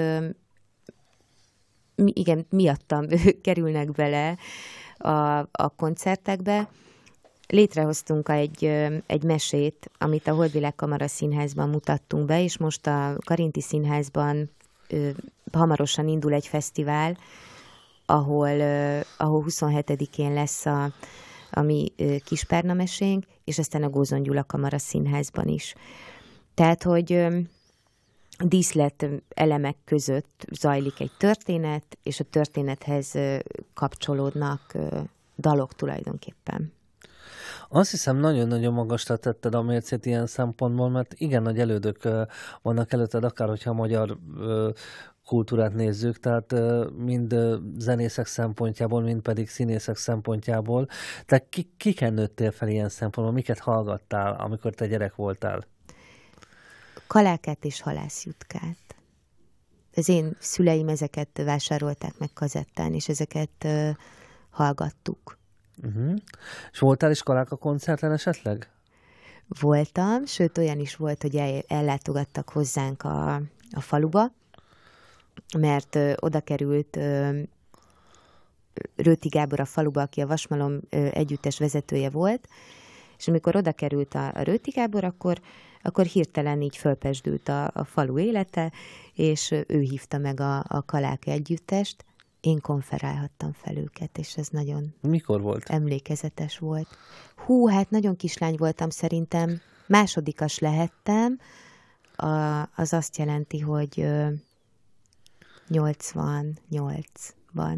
mi, igen, miattam kerülnek bele a, a koncertekbe. Létrehoztunk egy, egy mesét, amit a Holdvilág Kamara Színházban mutattunk be, és most a Karinti Színházban ö, hamarosan indul egy fesztivál, ahol, ö, ahol 27-én lesz a, a mi ö, mesénk, és aztán a Gózon Gyula Kamara Színházban is. Tehát, hogy díszlet elemek között zajlik egy történet, és a történethez kapcsolódnak dalok tulajdonképpen. Azt hiszem, nagyon-nagyon magasra tetted a mércét ilyen szempontból, mert igen nagy elődök vannak előtted, akár hogyha a magyar kultúrát nézzük, tehát mind zenészek szempontjából, mind pedig színészek szempontjából. Tehát ki, kiken nőttél fel ilyen szempontból? Miket hallgattál, amikor te gyerek voltál? kaláket és halászjutkát. Az én szüleim ezeket vásárolták meg kazettán, és ezeket uh, hallgattuk. Uh-huh. És voltál is kaláka koncerten esetleg? Voltam, sőt olyan is volt, hogy el, ellátogattak hozzánk a, a faluba, mert ö, oda került ö, Rőti Gábor a faluba, aki a Vasmalom ö, együttes vezetője volt, és amikor oda került a, a Rőti Gábor, akkor akkor hirtelen így fölpesdült a, a falu élete, és ő hívta meg a, a Kalák együttest, én konferálhattam fel őket, és ez nagyon... Mikor volt? Emlékezetes volt. Hú, hát nagyon kislány voltam szerintem, másodikas lehettem, a, az azt jelenti, hogy 88-ban.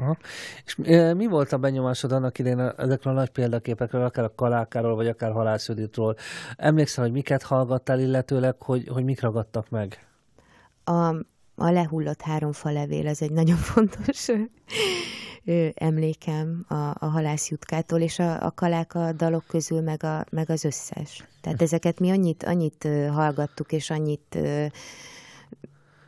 Aha. És mi volt a benyomásod annak idén ezekről a nagy példaképekről, akár a kalákáról, vagy akár halászödítról? Emlékszel, hogy miket hallgattál, illetőleg, hogy, hogy mik ragadtak meg? A, a lehullott három falevél, ez egy nagyon fontos emlékem a, a halászjutkától, és a, a kaláka dalok közül meg, a, meg az összes. Tehát ezeket mi annyit, annyit hallgattuk, és annyit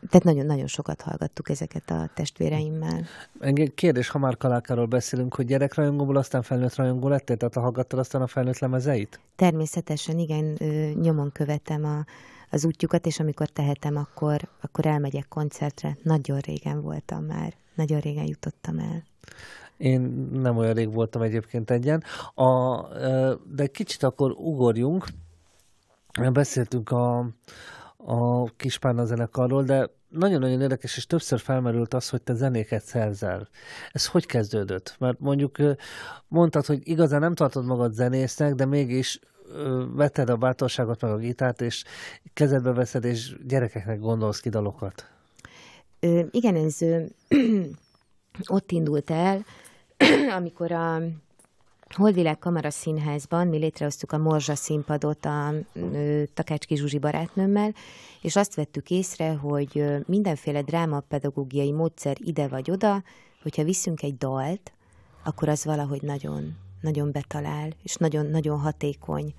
tehát nagyon-nagyon sokat hallgattuk ezeket a testvéreimmel. Engem kérdés, ha már Kalákáról beszélünk, hogy gyerekrajongóból aztán felnőtt rajongó lettél? Tehát hallgattad aztán a felnőtt lemezeit? Természetesen, igen, nyomon követem a, az útjukat, és amikor tehetem, akkor, akkor elmegyek koncertre. Nagyon régen voltam már, nagyon régen jutottam el. Én nem olyan rég voltam egyébként egyen. A, de kicsit akkor ugorjunk. Beszéltünk a, a Kispárna zenekarról, de nagyon-nagyon érdekes, és többször felmerült az, hogy te zenéket szerzel. Ez hogy kezdődött? Mert mondjuk mondtad, hogy igazán nem tartod magad zenésznek, de mégis vetted a bátorságot meg a gitárt, és kezedbe veszed, és gyerekeknek gondolsz ki dalokat. Ö, igen, ez ö, ott indult el, amikor a Holdvilág Kamara Színházban mi létrehoztuk a Morzsa színpadot a Takácski Zsuzsi barátnőmmel, és azt vettük észre, hogy mindenféle drámapedagógiai módszer ide vagy oda, hogyha viszünk egy dalt, akkor az valahogy nagyon, nagyon betalál, és nagyon, nagyon hatékony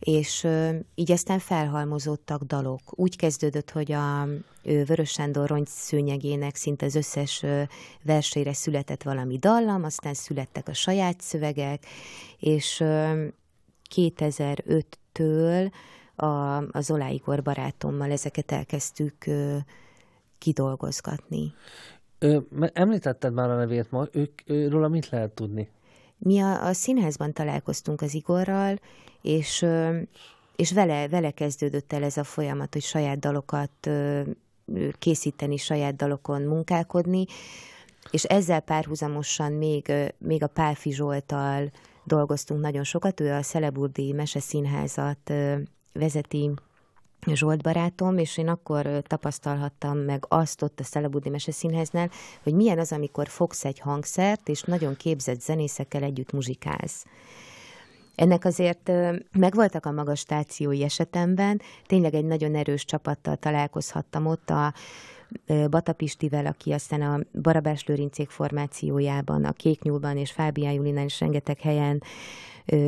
és így aztán felhalmozódtak dalok. Úgy kezdődött, hogy a Vörös Sándor rongy szőnyegének szinte az összes versére született valami dallam, aztán születtek a saját szövegek, és 2005-től a, az Olá Igor barátommal ezeket elkezdtük kidolgozgatni. Ö, említetted már a nevét ma, ők, őről mit lehet tudni? Mi a, a színházban találkoztunk az Igorral, és, és vele, vele kezdődött el ez a folyamat, hogy saját dalokat készíteni, saját dalokon munkálkodni, és ezzel párhuzamosan még, még a Pálfi Zsoltal dolgoztunk nagyon sokat, ő a Szeleburdi színházat vezeti Zsolt barátom, és én akkor tapasztalhattam meg azt ott a Szelebudi Meseszínháznál, hogy milyen az, amikor fogsz egy hangszert, és nagyon képzett zenészekkel együtt muzsikálsz. Ennek azért megvoltak a magas stációi esetemben, tényleg egy nagyon erős csapattal találkozhattam ott a Batapistivel, aki aztán a Barabás Lőrincék formációjában, a Kéknyúlban és Fábián Julinán is rengeteg helyen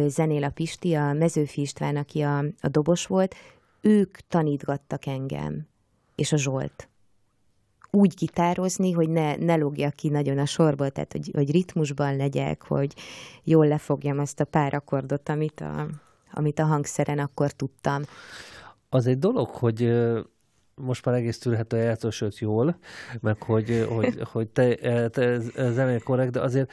zenél a Pisti, a Mezőfi István, aki a, a dobos volt, ők tanítgattak engem, és a Zsolt. Úgy gitározni, hogy ne, ne logjak ki nagyon a sorból, tehát hogy, hogy ritmusban legyek, hogy jól lefogjam azt a pár akkordot, amit a, amit a hangszeren akkor tudtam. Az egy dolog, hogy most már egész tűrhető eltosott jól, meg hogy, hogy, hogy te, e, te zenei korrekt, de azért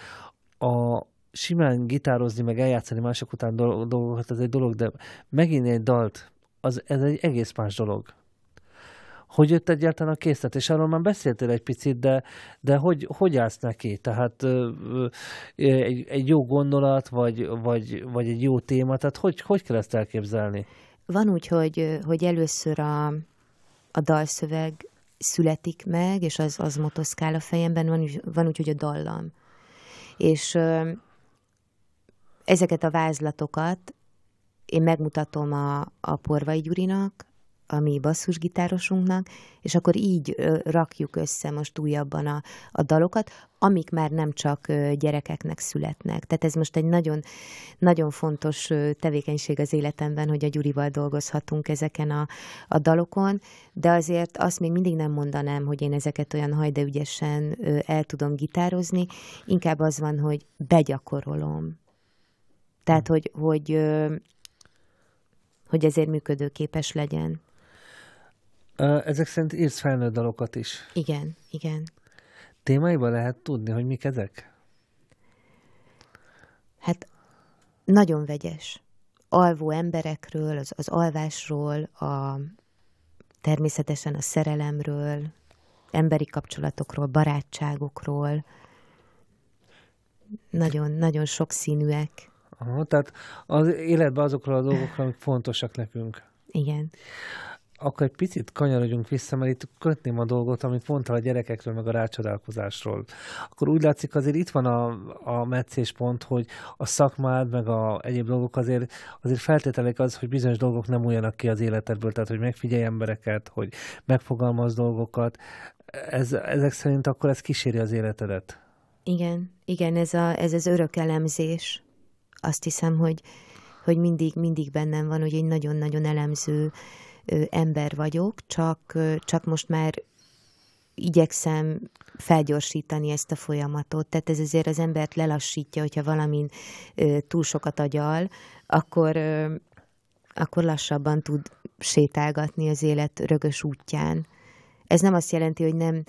a simán gitározni, meg eljátszani mások után dolgokat, ez egy dolog, de megint egy dalt az, ez egy egész más dolog. Hogy jött egyáltalán a készlet? És arról már beszéltél egy picit, de, de hogy, hogy állsz neki? Tehát egy, egy jó gondolat, vagy, vagy, vagy egy jó téma, tehát hogy, hogy kell ezt elképzelni? Van úgy, hogy, hogy először a, a dalszöveg születik meg, és az, az motoszkál a fejemben, van van úgy, hogy a dallam. És ezeket a vázlatokat én megmutatom a, a Porvai Gyurinak, a mi basszusgitárosunknak, és akkor így rakjuk össze most újabban a, a dalokat, amik már nem csak gyerekeknek születnek. Tehát ez most egy nagyon, nagyon fontos tevékenység az életemben, hogy a Gyurival dolgozhatunk ezeken a, a dalokon, de azért azt még mindig nem mondanám, hogy én ezeket olyan hajde ügyesen el tudom gitározni, inkább az van, hogy begyakorolom. Tehát, hogy, hogy hogy ezért működőképes legyen. Ezek szerint írsz felnőtt dalokat is. Igen, igen. Témáiban lehet tudni, hogy mik ezek? Hát nagyon vegyes. Alvó emberekről, az, az alvásról, a, természetesen a szerelemről, emberi kapcsolatokról, barátságokról. Nagyon, nagyon sokszínűek. Aha, tehát az életben azokról a dolgokról, amik fontosak nekünk. Igen. Akkor egy picit kanyarodjunk vissza, mert itt kötném a dolgot, amit mondtál a gyerekekről, meg a rácsodálkozásról. Akkor úgy látszik, azért itt van a, a pont, hogy a szakmád, meg a egyéb dolgok azért, azért feltételek az, hogy bizonyos dolgok nem újjanak ki az életedből, tehát hogy megfigyelj embereket, hogy megfogalmaz dolgokat. Ez, ezek szerint akkor ez kíséri az életedet. Igen, igen, ez, a, ez az örök elemzés, azt hiszem, hogy, hogy mindig, mindig bennem van, hogy egy nagyon-nagyon elemző ember vagyok, csak, csak most már igyekszem felgyorsítani ezt a folyamatot. Tehát ez azért az embert lelassítja, hogyha valamin túl sokat agyal, akkor, akkor lassabban tud sétálgatni az élet rögös útján. Ez nem azt jelenti, hogy nem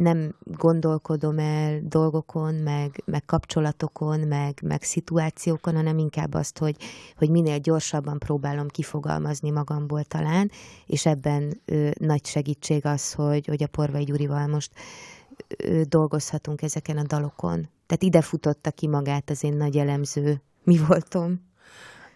nem gondolkodom el dolgokon, meg, meg kapcsolatokon, meg, meg szituációkon, hanem inkább azt, hogy, hogy minél gyorsabban próbálom kifogalmazni magamból talán, és ebben ö, nagy segítség az, hogy, hogy a Porvai Gyurival most ö, dolgozhatunk ezeken a dalokon. Tehát ide futotta ki magát az én nagy elemző mi voltam.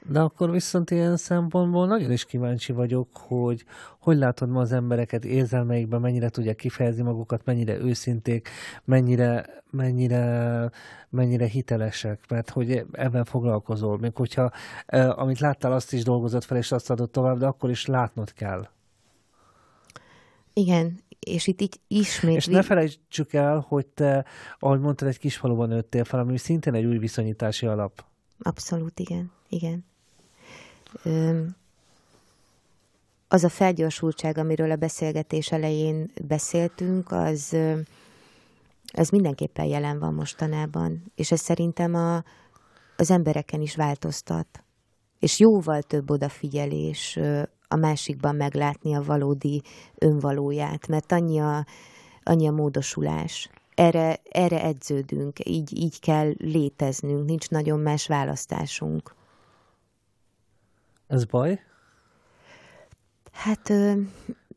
De akkor viszont ilyen szempontból nagyon is kíváncsi vagyok, hogy hogy látod ma az embereket érzelmeikben, mennyire tudják kifejezni magukat, mennyire őszinték, mennyire, mennyire, mennyire hitelesek, mert hogy ebben foglalkozol, még hogyha e, amit láttál, azt is dolgozott fel, és azt adott tovább, de akkor is látnod kell. Igen, és itt így ismét... És ne felejtsük el, hogy te, ahogy mondtad, egy kis faluban nőttél fel, ami szintén egy új viszonyítási alap. Abszolút, igen. Igen az a felgyorsultság, amiről a beszélgetés elején beszéltünk, az, az mindenképpen jelen van mostanában, és ez szerintem a, az embereken is változtat. És jóval több odafigyelés a másikban meglátni a valódi önvalóját, mert annyi a, annyi a módosulás. Erre, erre edződünk, így, így kell léteznünk, nincs nagyon más választásunk. Ez baj? Hát,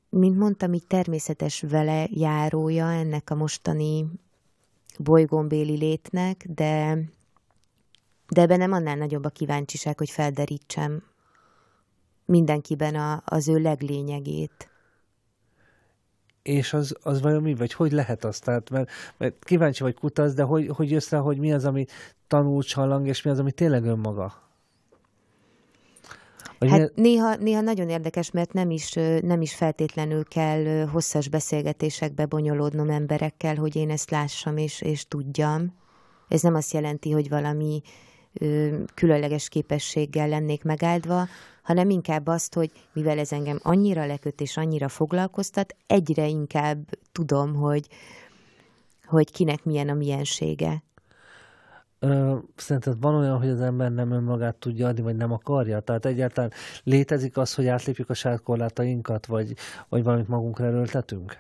mint mondtam, így természetes vele járója ennek a mostani bolygónbéli létnek, de, de nem annál nagyobb a kíváncsiság, hogy felderítsem mindenkiben a, az ő leglényegét. És az, az vajon mi, vagy hogy lehet azt? Tehát, mert, mert kíváncsi vagy kutasz, de hogy, hogy jössz rá, hogy mi az, ami tanulcsallang, és mi az, ami tényleg önmaga? Hát én... néha, néha nagyon érdekes, mert nem is, nem is feltétlenül kell hosszas beszélgetésekbe bonyolódnom emberekkel, hogy én ezt lássam és, és tudjam. Ez nem azt jelenti, hogy valami ö, különleges képességgel lennék megáldva, hanem inkább azt, hogy mivel ez engem annyira leköt és annyira foglalkoztat, egyre inkább tudom, hogy, hogy kinek milyen a miensége. Ö, szerinted van olyan, hogy az ember nem önmagát tudja adni, vagy nem akarja? Tehát egyáltalán létezik az, hogy átlépjük a saját korlátainkat, vagy, vagy valamit magunkra erőltetünk?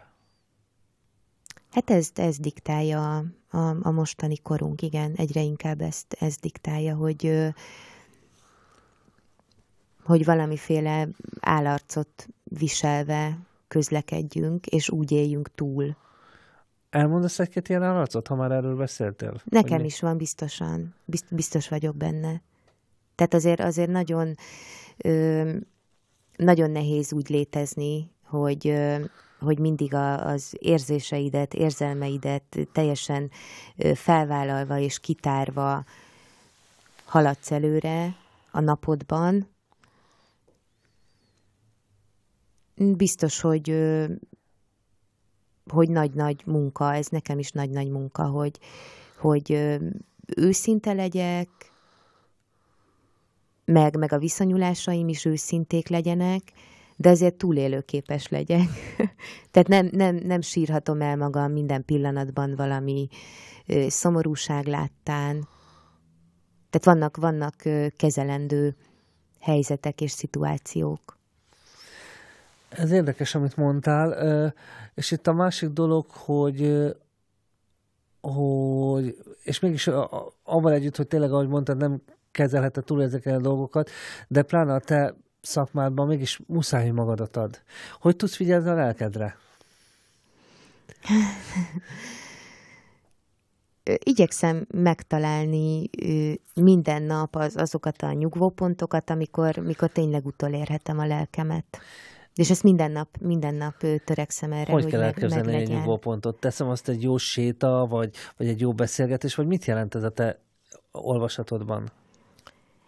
Hát ez, ez diktálja a, a, a mostani korunk, igen, egyre inkább ezt, ez diktálja, hogy hogy valamiféle állarcot viselve közlekedjünk, és úgy éljünk túl Elmondasz egy-két ilyen állatot, ha már erről beszéltél? Nekem is van biztosan. Bizt, biztos vagyok benne. Tehát azért, azért nagyon, ö, nagyon nehéz úgy létezni, hogy, ö, hogy mindig a, az érzéseidet, érzelmeidet teljesen ö, felvállalva és kitárva haladsz előre a napodban. Biztos, hogy hogy nagy-nagy munka, ez nekem is nagy-nagy munka, hogy, hogy őszinte legyek, meg, meg a viszonyulásaim is őszinték legyenek, de azért túlélőképes legyek. Tehát nem, nem, nem sírhatom el magam minden pillanatban valami szomorúság láttán. Tehát vannak, vannak kezelendő helyzetek és szituációk. Ez érdekes, amit mondtál, és itt a másik dolog, hogy hogy, és mégis abban együtt, hogy tényleg, ahogy mondtad, nem kezelhette túl ezeket a dolgokat, de pláne a te szakmádban mégis muszáj, hogy magadat ad. Hogy tudsz figyelni a lelkedre? Igyekszem megtalálni minden nap az, azokat a nyugvópontokat, amikor, mikor tényleg utolérhetem a lelkemet. És ezt minden nap, minden nap törekszem erre, hogy, kell elképzelni meg, egy pontot. Teszem azt egy jó séta, vagy, vagy egy jó beszélgetés, vagy mit jelent ez a te olvasatodban?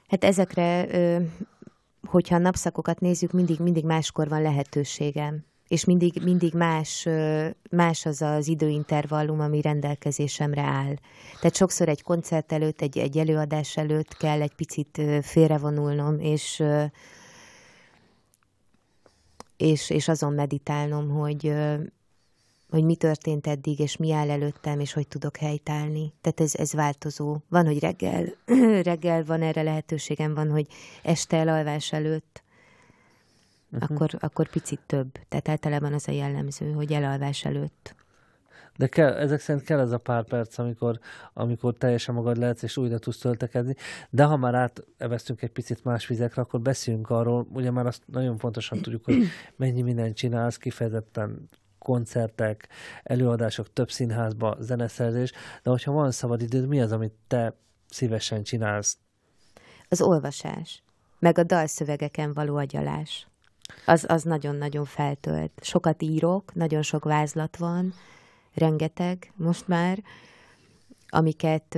Hát ezekre, hogyha napszakokat nézzük, mindig, mindig máskor van lehetőségem és mindig, mindig más, más az az időintervallum, ami rendelkezésemre áll. Tehát sokszor egy koncert előtt, egy, egy előadás előtt kell egy picit félrevonulnom, és és, és azon meditálnom, hogy, hogy mi történt eddig, és mi áll előttem, és hogy tudok helytállni. Tehát ez, ez változó. Van, hogy reggel, reggel van erre lehetőségem, van, hogy este elalvás előtt, uh-huh. akkor, akkor picit több. Tehát általában az a jellemző, hogy elalvás előtt. De kell, ezek szerint kell ez a pár perc, amikor, amikor teljesen magad lehetsz, és újra tudsz töltekedni. De ha már áteveztünk egy picit más vizekre, akkor beszéljünk arról, ugye már azt nagyon fontosan tudjuk, hogy mennyi mindent csinálsz, kifejezetten koncertek, előadások, több színházba, zeneszerzés, de hogyha van szabad időd, mi az, amit te szívesen csinálsz? Az olvasás, meg a dalszövegeken való agyalás. Az, az nagyon-nagyon feltölt. Sokat írok, nagyon sok vázlat van, rengeteg most már, amiket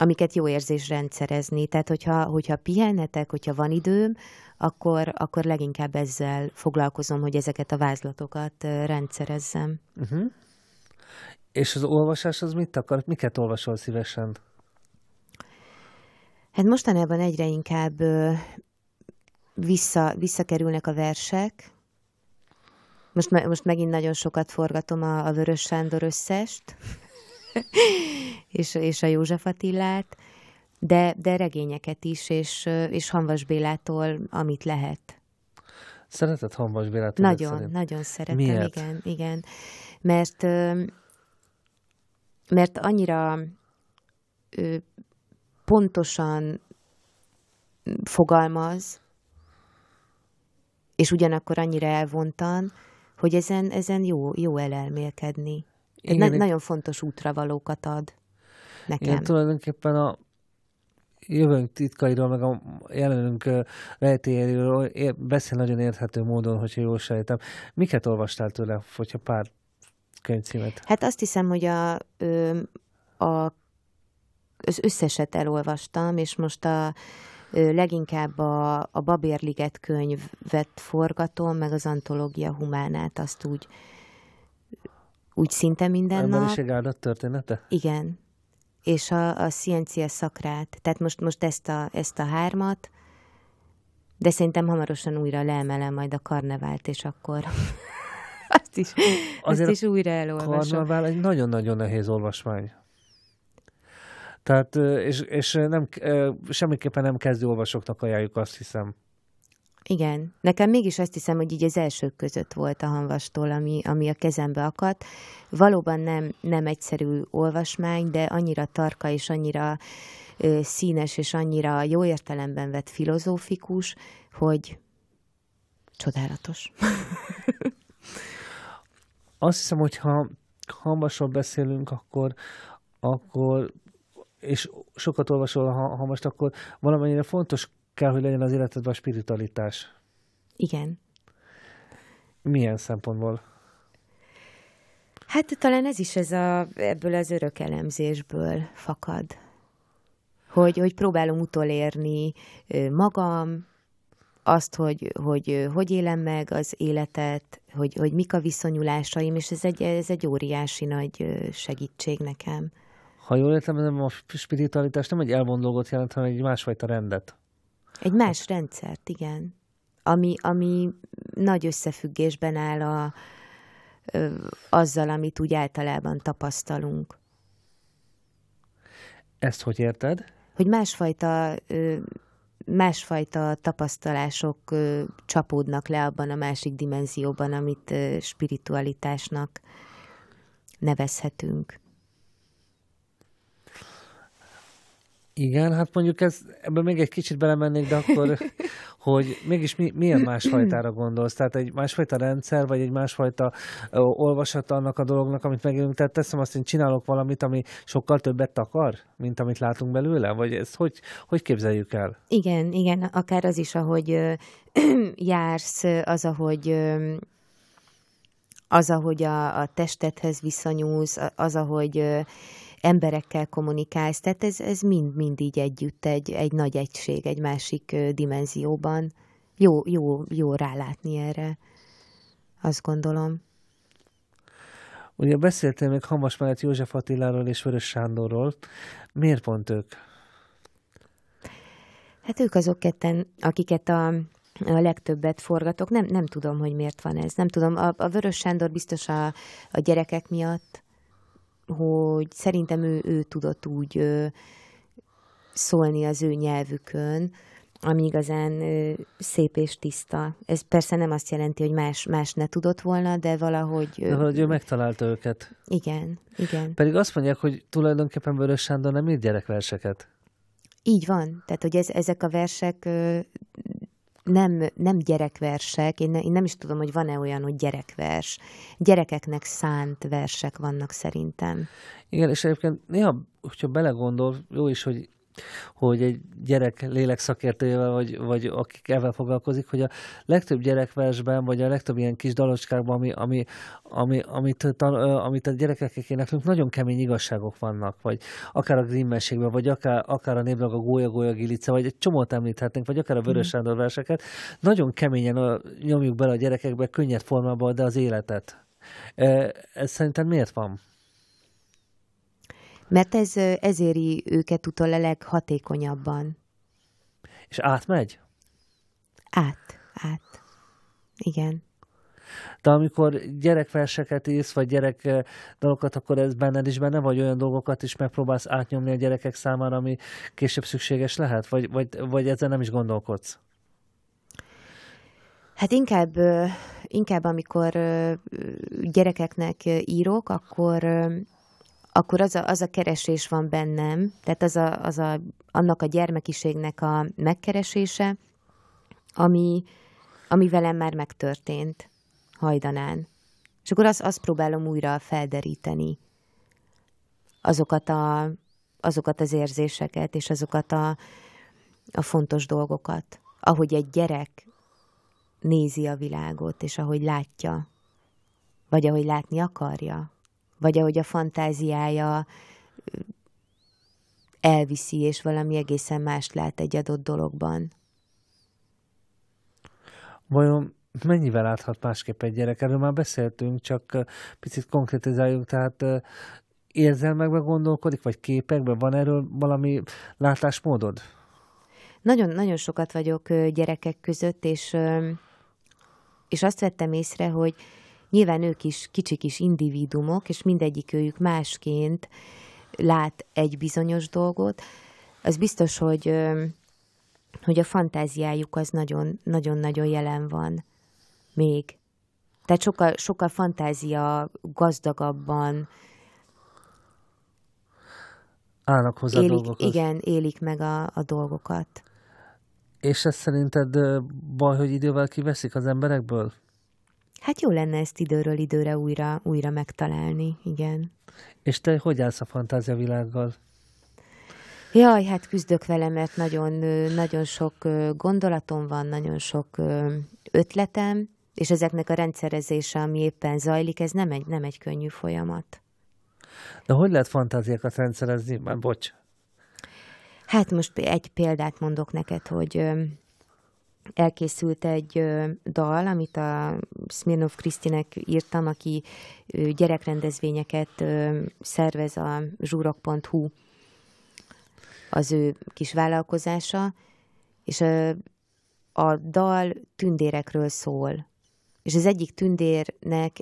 amiket jó érzés rendszerezni. Tehát, hogyha, hogyha pihenhetek, hogyha van időm, akkor, akkor leginkább ezzel foglalkozom, hogy ezeket a vázlatokat rendszerezzem. Uh-huh. És az olvasás az mit akar? Miket olvasol szívesen? Hát mostanában egyre inkább vissza, visszakerülnek a versek, most, most megint nagyon sokat forgatom a, a Vörös Sándor összest, és, és a József Attilát, de, de regényeket is, és, és Hanvas Bélától, amit lehet. Szeretett Hanvas Bélát? Nagyon, szerint. nagyon szeretem, Miért? igen, igen. Mert, mert annyira pontosan fogalmaz, és ugyanakkor annyira elvontan, hogy ezen, ezen jó, jó elelmélkedni. Igen, ne, én... nagyon fontos valókat ad nekem. Én tulajdonképpen a jövőnk titkairól, meg a jelenünk rejtéjéről beszél nagyon érthető módon, hogy jól sejtem. Miket olvastál tőle, hogyha pár könyvcímet? Hát azt hiszem, hogy a, a, az összeset elolvastam, és most a leginkább a, a Babérliget könyvet forgatom, meg az antológia humánát, azt úgy, úgy szinte minden a nap. Ebben áldott története? Igen. És a, a Sciencia szakrát. Tehát most, most ezt, a, ezt a hármat, de szerintem hamarosan újra leemelem majd a karnevált, és akkor azt is, azt is újra elolvasom. Karnevál egy nagyon-nagyon nehéz olvasmány. Tehát, és, és nem, semmiképpen nem kezdő olvasóknak ajánljuk, azt hiszem. Igen. Nekem mégis azt hiszem, hogy így az elsők között volt a hanvastól, ami, ami a kezembe akadt. Valóban nem, nem egyszerű olvasmány, de annyira tarka és annyira ö, színes és annyira jó értelemben vett filozófikus, hogy csodálatos. azt hiszem, hogy ha hanvasról beszélünk, akkor, akkor és sokat olvasol, ha, ha most akkor valamennyire fontos kell, hogy legyen az életedben a spiritualitás. Igen. Milyen szempontból? Hát talán ez is ez a, ebből az örök elemzésből fakad. Hogy, hogy próbálom utolérni magam, azt, hogy, hogy hogy élem meg az életet, hogy, hogy mik a viszonyulásaim, és ez egy, ez egy óriási nagy segítség nekem ha jól értem, nem a spiritualitás nem egy elvon jelent, hanem egy másfajta rendet. Egy más hát. rendszert, igen. Ami, ami nagy összefüggésben áll a, azzal, amit úgy általában tapasztalunk. Ezt hogy érted? Hogy másfajta, másfajta tapasztalások csapódnak le abban a másik dimenzióban, amit spiritualitásnak nevezhetünk. Igen, hát mondjuk ez, ebben még egy kicsit belemennék, de akkor, hogy mégis mi, milyen másfajtára gondolsz? Tehát egy másfajta rendszer, vagy egy másfajta ö, olvasata annak a dolognak, amit megélünk? Tehát teszem azt, én csinálok valamit, ami sokkal többet takar, mint amit látunk belőle? Vagy ezt hogy, hogy képzeljük el? Igen, igen, akár az is, ahogy ö, jársz, az, ahogy ö, az, ahogy a, a testedhez viszonyulsz, az, ahogy emberekkel kommunikálsz, tehát ez, ez mind, mind így együtt egy, egy nagy egység, egy másik dimenzióban. Jó, jó, jó rálátni erre, azt gondolom. Ugye beszéltél még Hamas mellett József Attiláról és Vörös Sándorról. Miért pont ők? Hát ők azok ketten, akiket a, a legtöbbet forgatok. Nem, nem tudom, hogy miért van ez. Nem tudom, a, a Vörös Sándor biztos a, a gyerekek miatt, hogy szerintem ő, ő tudott úgy ö, szólni az ő nyelvükön, ami igazán ö, szép és tiszta. Ez persze nem azt jelenti, hogy más, más ne tudott volna, de valahogy... Ö, de valahogy ő megtalálta őket. Igen, igen. Pedig azt mondják, hogy tulajdonképpen Vörös Sándor nem írt gyerekverseket. Így van. Tehát, hogy ez, ezek a versek ö, nem, nem gyerekversek, én, ne, én nem is tudom, hogy van-e olyan, hogy gyerekvers. Gyerekeknek szánt versek vannak szerintem. Igen, és egyébként néha, hogyha belegondol, jó is, hogy hogy egy gyerek lélekszakértőjével, vagy, vagy akik ezzel foglalkozik, hogy a legtöbb gyerekversben, vagy a legtöbb ilyen kis dalocskákban, ami, ami, ami, amit, tan, amit a gyerekeknek éneklünk, nagyon kemény igazságok vannak, vagy akár a Grimmességben, vagy akár, akár a népnek a Gólya Gólya Gilice, vagy egy csomót említhetnénk, vagy akár a Vörös mm. Sándor verseket, nagyon keményen nyomjuk bele a gyerekekbe, könnyed formában, de az életet. Ez szerintem miért van? Mert ez, ez éri őket utol a leghatékonyabban. És átmegy? Át, át. Igen. De amikor gyerekverseket írsz, vagy gyerek dolgokat, akkor ez benned is benne, vagy olyan dolgokat is megpróbálsz átnyomni a gyerekek számára, ami később szükséges lehet? Vagy, vagy, vagy ezzel nem is gondolkodsz? Hát inkább, inkább amikor gyerekeknek írok, akkor akkor az a, az a keresés van bennem, tehát az a, az a, annak a gyermekiségnek a megkeresése, ami, ami velem már megtörtént hajdanán. És akkor azt, azt próbálom újra felderíteni azokat, a, azokat az érzéseket, és azokat a, a fontos dolgokat, ahogy egy gyerek nézi a világot, és ahogy látja, vagy ahogy látni akarja vagy ahogy a fantáziája elviszi, és valami egészen mást lát egy adott dologban. Vajon mennyivel láthat másképp egy gyerek? Erről már beszéltünk, csak picit konkrétizáljuk, tehát érzelmekben gondolkodik, vagy képekben? Van erről valami látásmódod? Nagyon, nagyon sokat vagyok gyerekek között, és, és azt vettem észre, hogy, Nyilván ők is kicsik is individumok, és őjük másként lát egy bizonyos dolgot. Az biztos, hogy, hogy a fantáziájuk az nagyon-nagyon jelen van még. Tehát sokkal, sokkal fantázia gazdagabban állnak hozzá élik, dolgokhoz. Igen, élik meg a, a dolgokat. És ez szerinted baj, hogy idővel kiveszik az emberekből? Hát jó lenne ezt időről időre újra, újra megtalálni, igen. És te hogy állsz a fantázia világgal? Jaj, hát küzdök vele, mert nagyon, nagyon sok gondolatom van, nagyon sok ötletem, és ezeknek a rendszerezése, ami éppen zajlik, ez nem egy, nem egy könnyű folyamat. De hogy lehet fantáziákat rendszerezni? Már bocs. Hát most egy példát mondok neked, hogy elkészült egy dal, amit a Smirnov Krisztinek írtam, aki gyerekrendezvényeket szervez a zsúrok.hu az ő kis vállalkozása, és a dal tündérekről szól. És az egyik tündérnek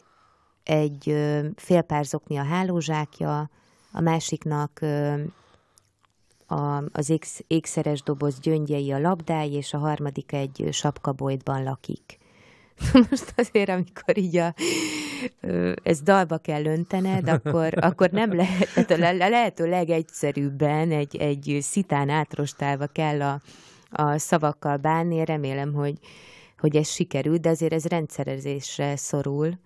egy félpárzokni a hálózsákja, a másiknak a, az X, ékszeres doboz gyöngyei a labdái, és a harmadik egy sapkabolytban lakik. Most azért, amikor így a, ezt dalba kell öntened, akkor, akkor nem lehet, tehát a lehető legegyszerűbben egy, egy szitán átrostálva kell a, a szavakkal bánni. Remélem, hogy, hogy ez sikerül, de azért ez rendszerezésre szorul.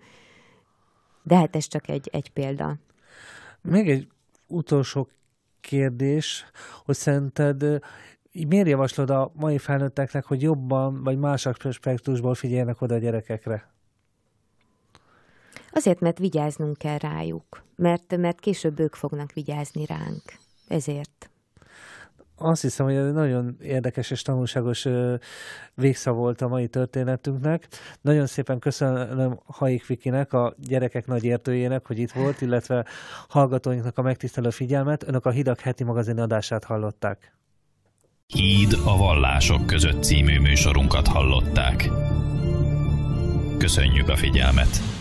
De hát ez csak egy, egy példa. Még egy utolsó kérdés, hogy szerinted miért javaslod a mai felnőtteknek, hogy jobban vagy más aspektusból figyeljenek oda a gyerekekre? Azért, mert vigyáznunk kell rájuk, mert, mert később ők fognak vigyázni ránk. Ezért azt hiszem, hogy ez nagyon érdekes és tanulságos végszav volt a mai történetünknek. Nagyon szépen köszönöm Haik Vikinek, a gyerekek nagy értőjének, hogy itt volt, illetve hallgatóinknak a megtisztelő figyelmet. Önök a Hidak heti magazin adását hallották. Híd a vallások között című műsorunkat hallották. Köszönjük a figyelmet!